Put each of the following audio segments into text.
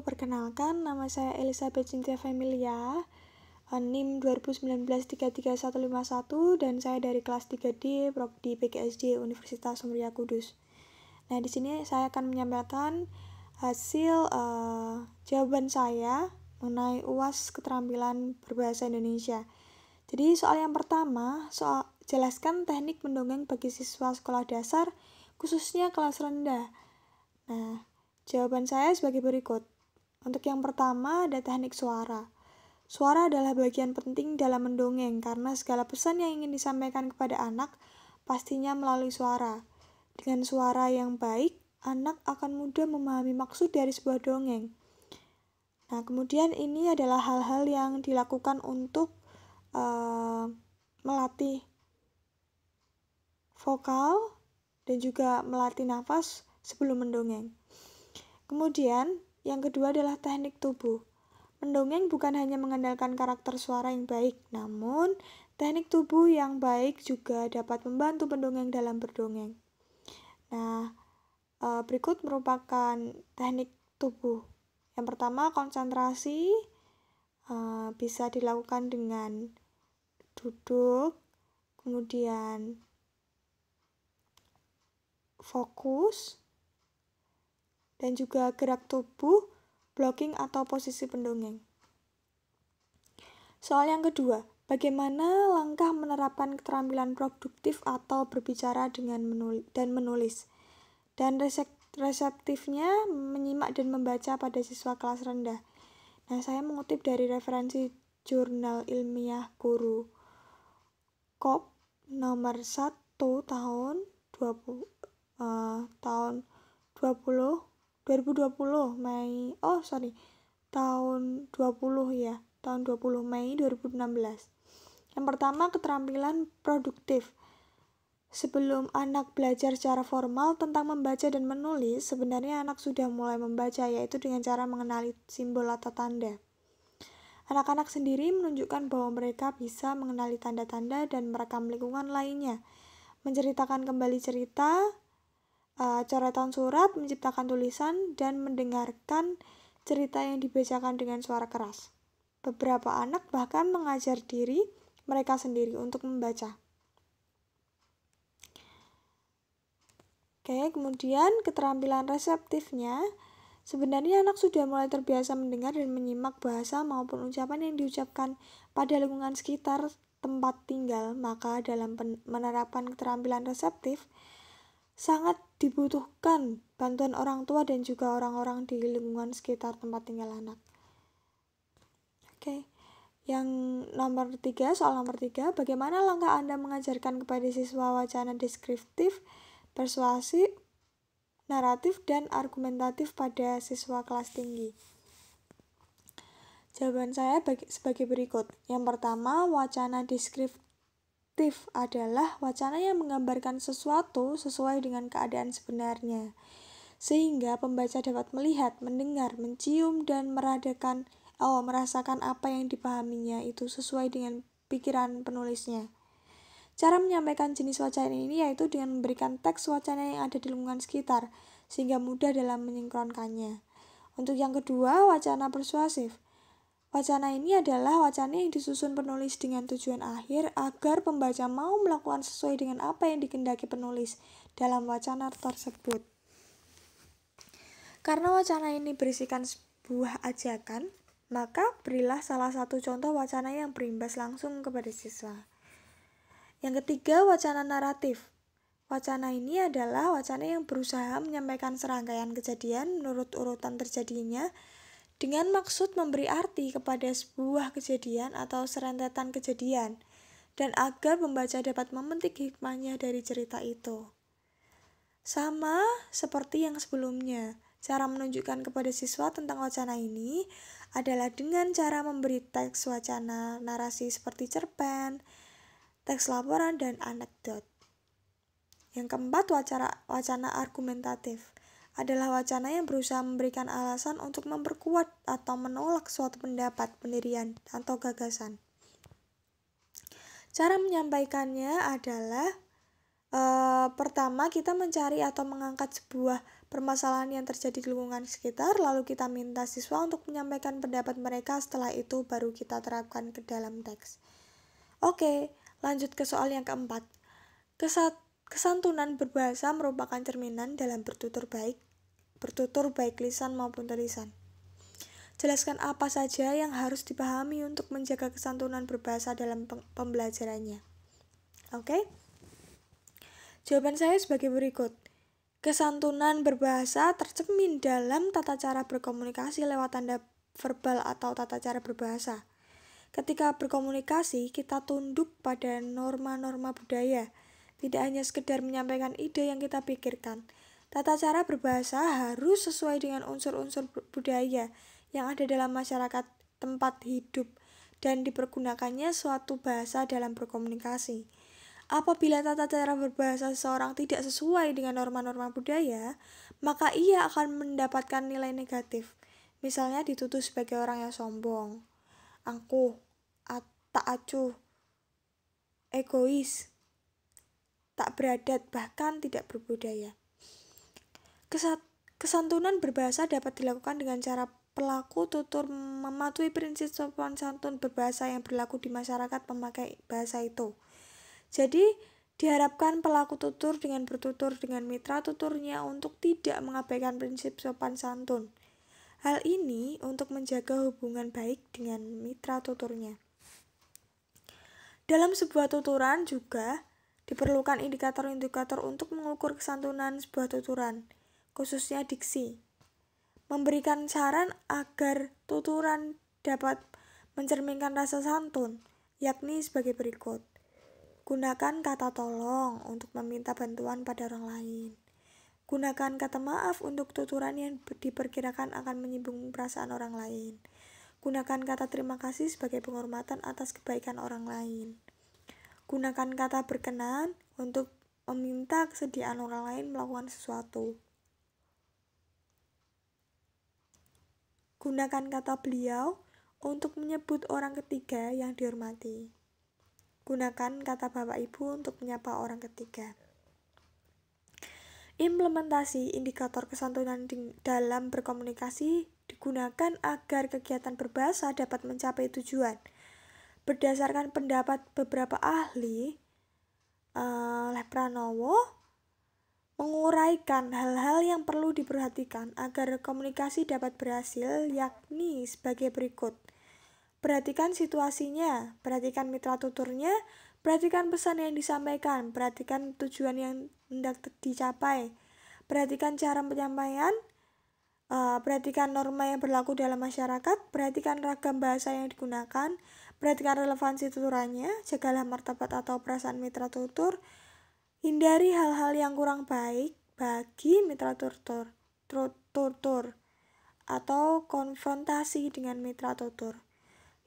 perkenalkan nama saya Elizabeth Cynthia Familia, eh, NIM 2019-33151 dan saya dari kelas 3D Prodi PGSD Universitas Sumeria Kudus. Nah, di sini saya akan menyampaikan hasil uh, jawaban saya mengenai UAS keterampilan berbahasa Indonesia. Jadi, soal yang pertama, soal jelaskan teknik mendongeng bagi siswa sekolah dasar khususnya kelas rendah. Nah, jawaban saya sebagai berikut. Untuk yang pertama ada teknik suara. Suara adalah bagian penting dalam mendongeng karena segala pesan yang ingin disampaikan kepada anak pastinya melalui suara. Dengan suara yang baik, anak akan mudah memahami maksud dari sebuah dongeng. Nah, kemudian ini adalah hal-hal yang dilakukan untuk uh, melatih vokal dan juga melatih nafas sebelum mendongeng. Kemudian, yang kedua adalah teknik tubuh. Mendongeng bukan hanya mengandalkan karakter suara yang baik, namun teknik tubuh yang baik juga dapat membantu pendongeng dalam berdongeng. Nah, eh, berikut merupakan teknik tubuh. Yang pertama, konsentrasi eh, bisa dilakukan dengan duduk, kemudian fokus, dan juga gerak tubuh, blocking atau posisi pendongeng. Soal yang kedua, bagaimana langkah menerapkan keterampilan produktif atau berbicara dengan menulis, dan menulis? Dan reseptifnya menyimak dan membaca pada siswa kelas rendah. Nah, saya mengutip dari referensi jurnal ilmiah guru KOP nomor 1 tahun 20 uh, eh, tahun 20 2020 Mei oh sorry tahun 20 ya tahun 20 Mei 2016 yang pertama keterampilan produktif Sebelum anak belajar secara formal tentang membaca dan menulis, sebenarnya anak sudah mulai membaca, yaitu dengan cara mengenali simbol atau tanda. Anak-anak sendiri menunjukkan bahwa mereka bisa mengenali tanda-tanda dan merekam lingkungan lainnya, menceritakan kembali cerita, uh, eh, coretan surat, menciptakan tulisan, dan mendengarkan cerita yang dibacakan dengan suara keras. Beberapa anak bahkan mengajar diri mereka sendiri untuk membaca. Oke, kemudian keterampilan reseptifnya. Sebenarnya anak sudah mulai terbiasa mendengar dan menyimak bahasa maupun ucapan yang diucapkan pada lingkungan sekitar tempat tinggal, maka dalam penerapan keterampilan reseptif, sangat dibutuhkan bantuan orang tua dan juga orang-orang di lingkungan sekitar tempat tinggal anak. Oke, yang nomor tiga, soal nomor tiga, bagaimana langkah Anda mengajarkan kepada siswa wacana deskriptif, persuasi, naratif, dan argumentatif pada siswa kelas tinggi? Jawaban saya sebagai berikut. Yang pertama, wacana deskriptif fiktif adalah wacana yang menggambarkan sesuatu sesuai dengan keadaan sebenarnya, sehingga pembaca dapat melihat, mendengar, mencium, dan meradakan, oh, merasakan apa yang dipahaminya itu sesuai dengan pikiran penulisnya. Cara menyampaikan jenis wacana ini yaitu dengan memberikan teks wacana yang ada di lingkungan sekitar, sehingga mudah dalam menyingkronkannya. Untuk yang kedua, wacana persuasif. Wacana ini adalah wacana yang disusun penulis dengan tujuan akhir agar pembaca mau melakukan sesuai dengan apa yang dikendaki penulis dalam wacana tersebut. Karena wacana ini berisikan sebuah ajakan, maka berilah salah satu contoh wacana yang berimbas langsung kepada siswa. Yang ketiga, wacana naratif. Wacana ini adalah wacana yang berusaha menyampaikan serangkaian kejadian menurut urutan terjadinya dengan maksud memberi arti kepada sebuah kejadian atau serentetan kejadian, dan agar pembaca dapat memetik hikmahnya dari cerita itu. Sama seperti yang sebelumnya, cara menunjukkan kepada siswa tentang wacana ini adalah dengan cara memberi teks wacana narasi seperti cerpen, teks laporan, dan anekdot. Yang keempat, wacana, wacana argumentatif adalah wacana yang berusaha memberikan alasan untuk memperkuat atau menolak suatu pendapat, pendirian, atau gagasan. Cara menyampaikannya adalah e, pertama kita mencari atau mengangkat sebuah permasalahan yang terjadi di lingkungan sekitar, lalu kita minta siswa untuk menyampaikan pendapat mereka. Setelah itu baru kita terapkan ke dalam teks. Oke, lanjut ke soal yang keempat. Kesat Kesantunan berbahasa merupakan cerminan dalam bertutur baik bertutur baik lisan maupun tulisan. Jelaskan apa saja yang harus dipahami untuk menjaga kesantunan berbahasa dalam pembelajarannya. Oke? Okay? Jawaban saya sebagai berikut. Kesantunan berbahasa tercermin dalam tata cara berkomunikasi lewat tanda verbal atau tata cara berbahasa. Ketika berkomunikasi, kita tunduk pada norma-norma budaya, tidak hanya sekedar menyampaikan ide yang kita pikirkan, Tata cara berbahasa harus sesuai dengan unsur-unsur budaya yang ada dalam masyarakat tempat hidup dan dipergunakannya suatu bahasa dalam berkomunikasi. Apabila tata cara berbahasa seseorang tidak sesuai dengan norma-norma budaya, maka ia akan mendapatkan nilai negatif. Misalnya dituduh sebagai orang yang sombong, angkuh, tak acuh, egois, tak beradat, bahkan tidak berbudaya. Kesat kesantunan berbahasa dapat dilakukan dengan cara pelaku tutur mematuhi prinsip sopan santun berbahasa yang berlaku di masyarakat pemakai bahasa itu. Jadi, diharapkan pelaku tutur dengan bertutur dengan mitra tuturnya untuk tidak mengabaikan prinsip sopan santun. Hal ini untuk menjaga hubungan baik dengan mitra tuturnya. Dalam sebuah tuturan juga diperlukan indikator-indikator untuk mengukur kesantunan sebuah tuturan khususnya diksi. Memberikan saran agar tuturan dapat mencerminkan rasa santun, yakni sebagai berikut. Gunakan kata tolong untuk meminta bantuan pada orang lain. Gunakan kata maaf untuk tuturan yang diperkirakan akan menyinggung perasaan orang lain. Gunakan kata terima kasih sebagai penghormatan atas kebaikan orang lain. Gunakan kata berkenan untuk meminta kesediaan orang lain melakukan sesuatu. Gunakan kata beliau untuk menyebut orang ketiga yang dihormati. Gunakan kata bapak ibu untuk menyapa orang ketiga. Implementasi indikator kesantunan dalam berkomunikasi digunakan agar kegiatan berbahasa dapat mencapai tujuan. Berdasarkan pendapat beberapa ahli, uh, eh, Lepranowo menguraikan hal-hal yang perlu diperhatikan agar komunikasi dapat berhasil, yakni sebagai berikut. Perhatikan situasinya, perhatikan mitra tuturnya, perhatikan pesan yang disampaikan, perhatikan tujuan yang hendak dicapai, perhatikan cara penyampaian, eh, perhatikan norma yang berlaku dalam masyarakat, perhatikan ragam bahasa yang digunakan, perhatikan relevansi tuturannya, jagalah martabat atau perasaan mitra tutur, Hindari hal-hal yang kurang baik bagi mitra tutor, tutor atau konfrontasi dengan mitra tutor.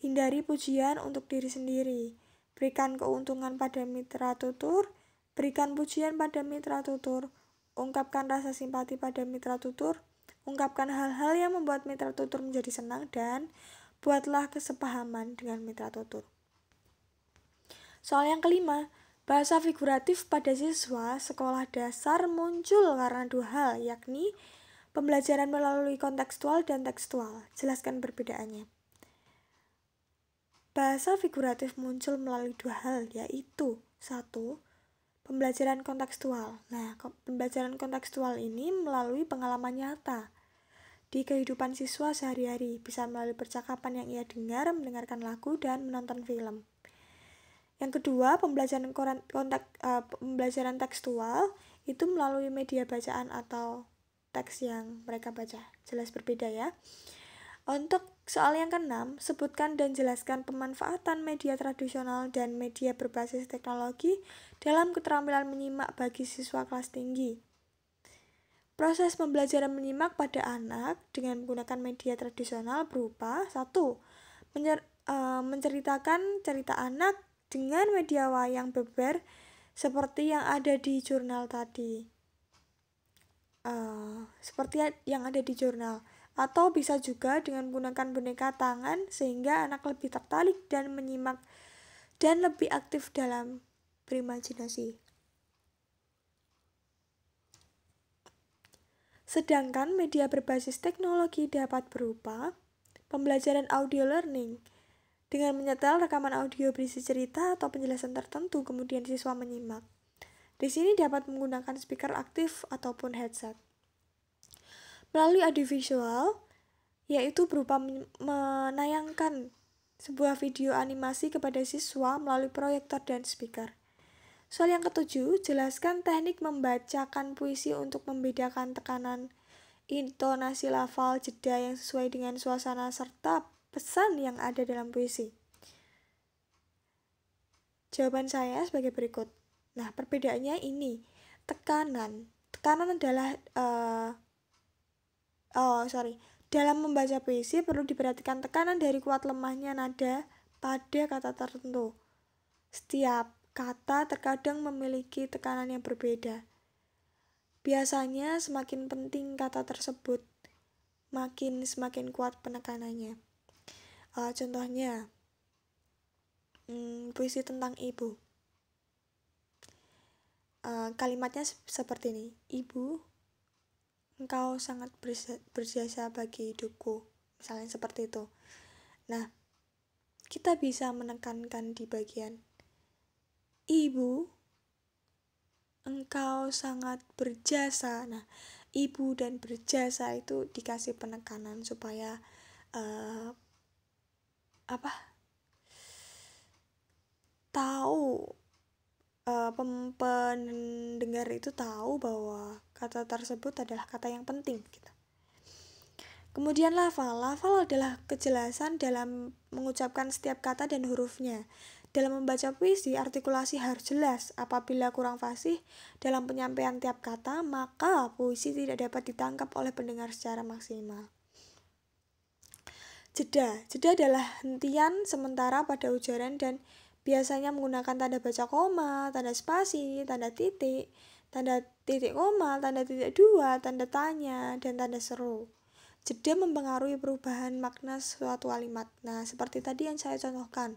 Hindari pujian untuk diri sendiri. Berikan keuntungan pada mitra tutur, berikan pujian pada mitra tutur, ungkapkan rasa simpati pada mitra tutur, ungkapkan hal-hal yang membuat mitra tutur menjadi senang dan buatlah kesepahaman dengan mitra tutur. Soal yang kelima, Bahasa figuratif pada siswa sekolah dasar muncul karena dua hal, yakni pembelajaran melalui kontekstual dan tekstual. Jelaskan perbedaannya. Bahasa figuratif muncul melalui dua hal, yaitu satu, pembelajaran kontekstual. Nah, pembelajaran kontekstual ini melalui pengalaman nyata di kehidupan siswa sehari-hari, bisa melalui percakapan yang ia dengar, mendengarkan lagu, dan menonton film. Yang kedua, pembelajaran koran, kontak, uh, pembelajaran tekstual itu melalui media bacaan atau teks yang mereka baca. Jelas berbeda ya. Untuk soal yang keenam, sebutkan dan jelaskan pemanfaatan media tradisional dan media berbasis teknologi dalam keterampilan menyimak bagi siswa kelas tinggi. Proses pembelajaran menyimak pada anak dengan menggunakan media tradisional berupa satu eh, menceritakan cerita anak dengan media wayang beber seperti yang ada di jurnal tadi. Uh, seperti yang ada di jurnal atau bisa juga dengan menggunakan boneka tangan sehingga anak lebih tertarik dan menyimak dan lebih aktif dalam berimajinasi. Sedangkan media berbasis teknologi dapat berupa pembelajaran audio learning, dengan menyetel rekaman audio berisi cerita atau penjelasan tertentu, kemudian siswa menyimak. Di sini dapat menggunakan speaker aktif ataupun headset. Melalui audiovisual, yaitu berupa menayangkan sebuah video animasi kepada siswa melalui proyektor dan speaker. Soal yang ketujuh, jelaskan teknik membacakan puisi untuk membedakan tekanan intonasi lafal jeda yang sesuai dengan suasana serta pesan yang ada dalam puisi? Jawaban saya sebagai berikut. Nah, perbedaannya ini. Tekanan. Tekanan adalah uh, oh, sorry. Dalam membaca puisi perlu diperhatikan tekanan dari kuat lemahnya nada pada kata tertentu. Setiap kata terkadang memiliki tekanan yang berbeda. Biasanya semakin penting kata tersebut, makin semakin kuat penekanannya uh, contohnya hmm, puisi tentang ibu uh, kalimatnya seperti ini ibu engkau sangat berjasa bagi hidupku misalnya seperti itu nah kita bisa menekankan di bagian ibu engkau sangat berjasa nah ibu dan berjasa itu dikasih penekanan supaya uh, apa tahu uh, pendengar itu tahu bahwa kata tersebut adalah kata yang penting gitu. Kemudian lafal. Lafal adalah kejelasan dalam mengucapkan setiap kata dan hurufnya. Dalam membaca puisi, artikulasi harus jelas. Apabila kurang fasih dalam penyampaian tiap kata, maka puisi tidak dapat ditangkap oleh pendengar secara maksimal jeda. Jeda adalah hentian sementara pada ujaran dan biasanya menggunakan tanda baca koma, tanda spasi, tanda titik, tanda titik koma, tanda titik dua, tanda tanya, dan tanda seru. Jeda mempengaruhi perubahan makna suatu kalimat. Nah, seperti tadi yang saya contohkan,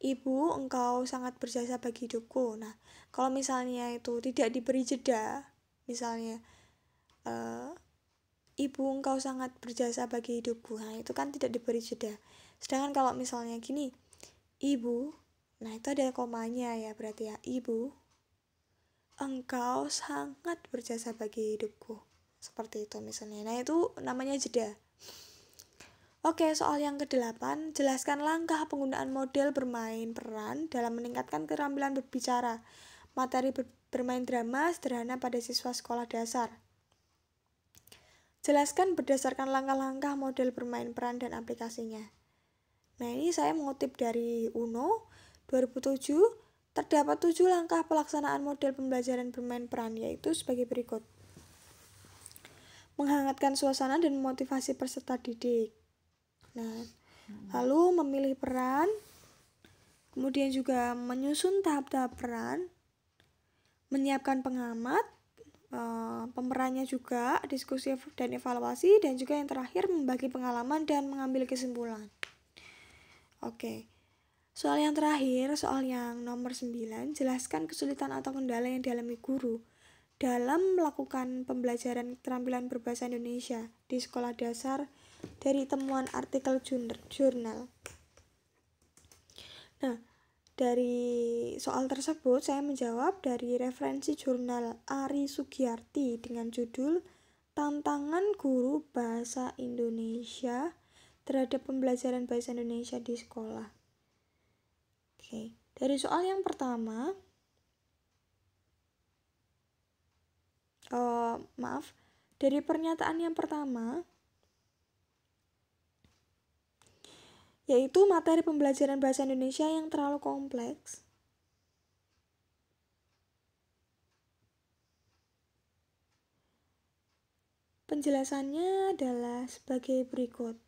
Ibu, engkau sangat berjasa bagi hidupku. Nah, kalau misalnya itu tidak diberi jeda, misalnya, eh, ibu engkau sangat berjasa bagi hidupku nah itu kan tidak diberi jeda sedangkan kalau misalnya gini ibu nah itu ada komanya ya berarti ya ibu engkau sangat berjasa bagi hidupku seperti itu misalnya nah itu namanya jeda Oke, soal yang kedelapan, jelaskan langkah penggunaan model bermain peran dalam meningkatkan keterampilan berbicara. Materi ber bermain drama sederhana pada siswa sekolah dasar. Jelaskan berdasarkan langkah-langkah model bermain peran dan aplikasinya. Nah, ini saya mengutip dari UNO 2007, terdapat tujuh langkah pelaksanaan model pembelajaran bermain peran, yaitu sebagai berikut. Menghangatkan suasana dan memotivasi peserta didik. Nah, lalu memilih peran, kemudian juga menyusun tahap-tahap peran, menyiapkan pengamat, Eh, pemerannya juga, diskusi dan evaluasi, dan juga yang terakhir membagi pengalaman dan mengambil kesimpulan. Oke, soal yang terakhir, soal yang nomor 9, jelaskan kesulitan atau kendala yang dialami guru dalam melakukan pembelajaran keterampilan berbahasa Indonesia di sekolah dasar dari temuan artikel jurnal. Dari soal tersebut, saya menjawab dari referensi jurnal Ari Sugiyarti dengan judul Tantangan Guru Bahasa Indonesia terhadap pembelajaran bahasa Indonesia di sekolah. Oke, dari soal yang pertama, Oh, maaf, dari pernyataan yang pertama, yaitu materi pembelajaran bahasa Indonesia yang terlalu kompleks. Penjelasannya adalah sebagai berikut.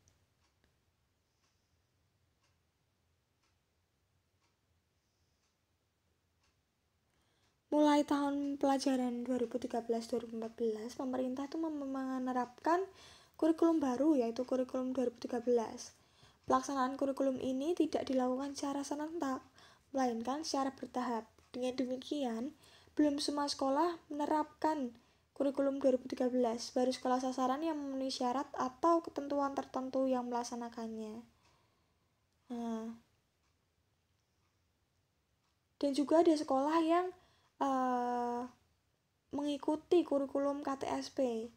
mulai tahun pelajaran 2013-2014 pemerintah itu menerapkan kurikulum baru yaitu kurikulum 2013 Pelaksanaan kurikulum ini tidak dilakukan secara serentak, melainkan secara bertahap. Dengan demikian, belum semua sekolah menerapkan kurikulum 2013, baru sekolah sasaran yang memenuhi syarat atau ketentuan tertentu yang melaksanakannya. Nah. Dan juga ada sekolah yang uh, mengikuti kurikulum KTSP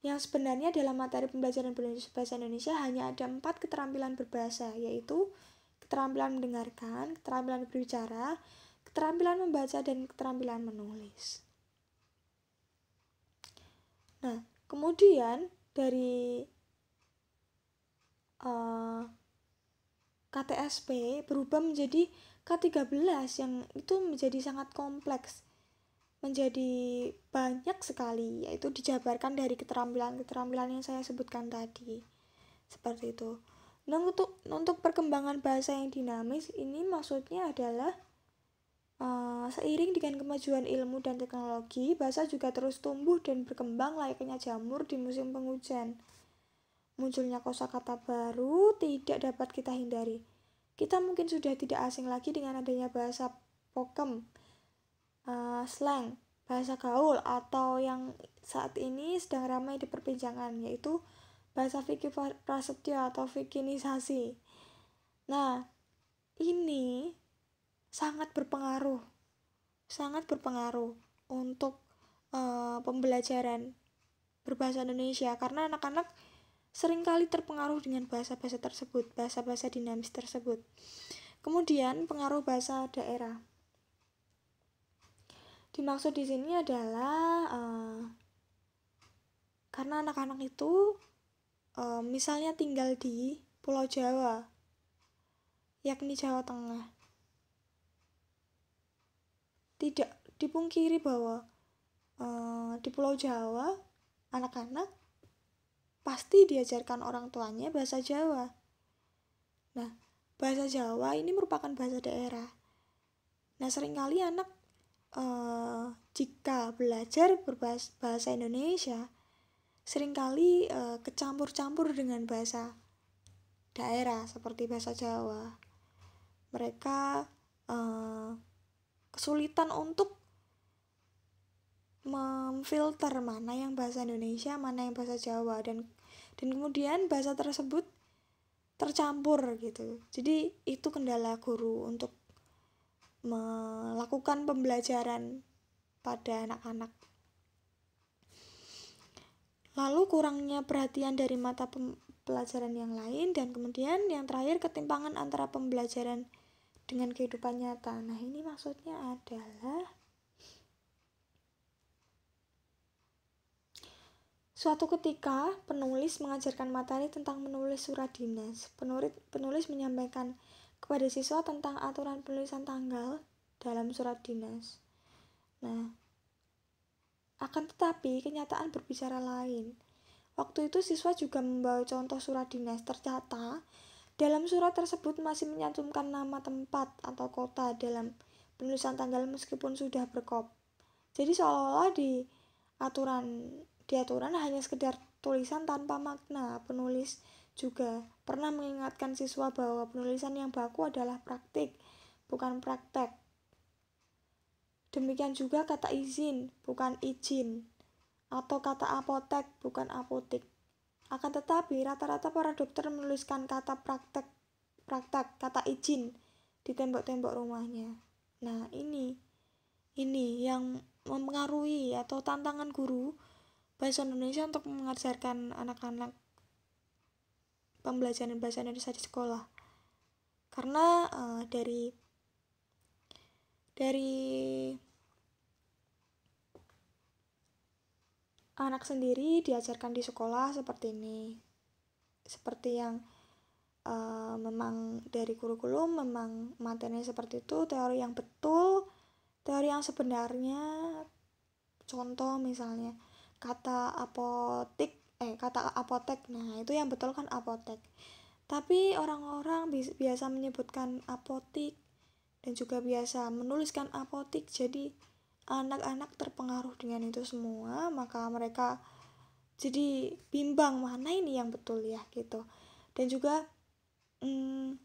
yang sebenarnya dalam materi pembelajaran bahasa Indonesia hanya ada empat keterampilan berbahasa, yaitu keterampilan mendengarkan, keterampilan berbicara, keterampilan membaca, dan keterampilan menulis. Nah, kemudian dari uh, eh, KTSP berubah menjadi K13 yang itu menjadi sangat kompleks menjadi banyak sekali yaitu dijabarkan dari keterampilan-keterampilan yang saya sebutkan tadi seperti itu nah untuk untuk perkembangan bahasa yang dinamis ini maksudnya adalah uh, seiring dengan kemajuan ilmu dan teknologi bahasa juga terus tumbuh dan berkembang layaknya jamur di musim penghujan munculnya kosakata baru tidak dapat kita hindari kita mungkin sudah tidak asing lagi dengan adanya bahasa pokem uh, slang bahasa gaul atau yang saat ini sedang ramai di perbincangan yaitu bahasa Vicky prasetyo atau fikinisasi. Nah, ini sangat berpengaruh, sangat berpengaruh untuk uh, pembelajaran berbahasa Indonesia karena anak-anak seringkali terpengaruh dengan bahasa-bahasa tersebut, bahasa-bahasa dinamis tersebut. Kemudian pengaruh bahasa daerah dimaksud di sini adalah uh, karena anak-anak itu uh, misalnya tinggal di Pulau Jawa, yakni Jawa Tengah. Tidak dipungkiri bahwa uh, di Pulau Jawa anak-anak pasti diajarkan orang tuanya bahasa Jawa. Nah, bahasa Jawa ini merupakan bahasa daerah. Nah, seringkali anak uh, jika belajar berbahasa Indonesia seringkali uh, kecampur-campur dengan bahasa daerah seperti bahasa Jawa. Mereka uh, kesulitan untuk memfilter mana yang bahasa Indonesia, mana yang bahasa Jawa dan dan kemudian bahasa tersebut tercampur gitu. Jadi itu kendala guru untuk melakukan pembelajaran pada anak-anak. Lalu kurangnya perhatian dari mata pelajaran yang lain dan kemudian yang terakhir ketimpangan antara pembelajaran dengan kehidupan nyata. Nah, ini maksudnya adalah Suatu ketika, penulis mengajarkan materi tentang menulis surat dinas. Penulis, penulis menyampaikan kepada siswa tentang aturan penulisan tanggal dalam surat dinas. Nah, akan tetapi kenyataan berbicara lain. Waktu itu siswa juga membawa contoh surat dinas tercatat dalam surat tersebut masih menyantumkan nama tempat atau kota dalam penulisan tanggal meskipun sudah berkop. Jadi seolah-olah di aturan di aturan hanya sekedar tulisan tanpa makna penulis juga pernah mengingatkan siswa bahwa penulisan yang baku adalah praktik, bukan praktek. Demikian juga kata izin, bukan izin, atau kata apotek, bukan apotik. Akan tetapi, rata-rata para dokter menuliskan kata praktek, praktek, kata izin di tembok-tembok rumahnya. Nah, ini, ini yang mempengaruhi atau tantangan guru bahasa Indonesia untuk mengajarkan anak-anak pembelajaran bahasa Indonesia di sekolah karena uh, dari dari anak sendiri diajarkan di sekolah seperti ini seperti yang uh, memang dari kurikulum memang materinya seperti itu teori yang betul teori yang sebenarnya contoh misalnya kata apotik eh kata apotek nah itu yang betul kan apotek tapi orang-orang biasa menyebutkan apotik dan juga biasa menuliskan apotik jadi anak-anak terpengaruh dengan itu semua maka mereka jadi bimbang mana ini yang betul ya gitu dan juga hmm,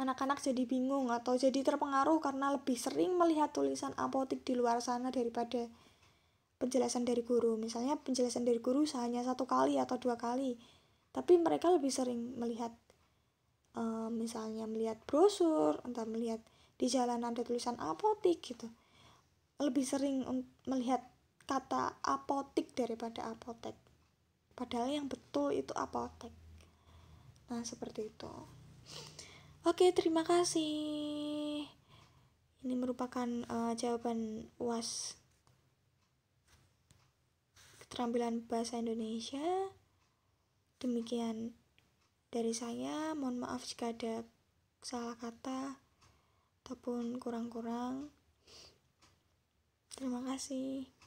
anak-anak jadi bingung atau jadi terpengaruh karena lebih sering melihat tulisan apotik di luar sana daripada penjelasan dari guru. Misalnya penjelasan dari guru hanya satu kali atau dua kali, tapi mereka lebih sering melihat, uh, misalnya melihat brosur, entah melihat di jalan ada tulisan apotik gitu, lebih sering melihat kata apotik daripada apotek. Padahal yang betul itu apotek. Nah seperti itu. Oke terima kasih. Ini merupakan uh, jawaban uas keterampilan bahasa Indonesia. Demikian dari saya, mohon maaf jika ada salah kata ataupun kurang-kurang. Terima kasih.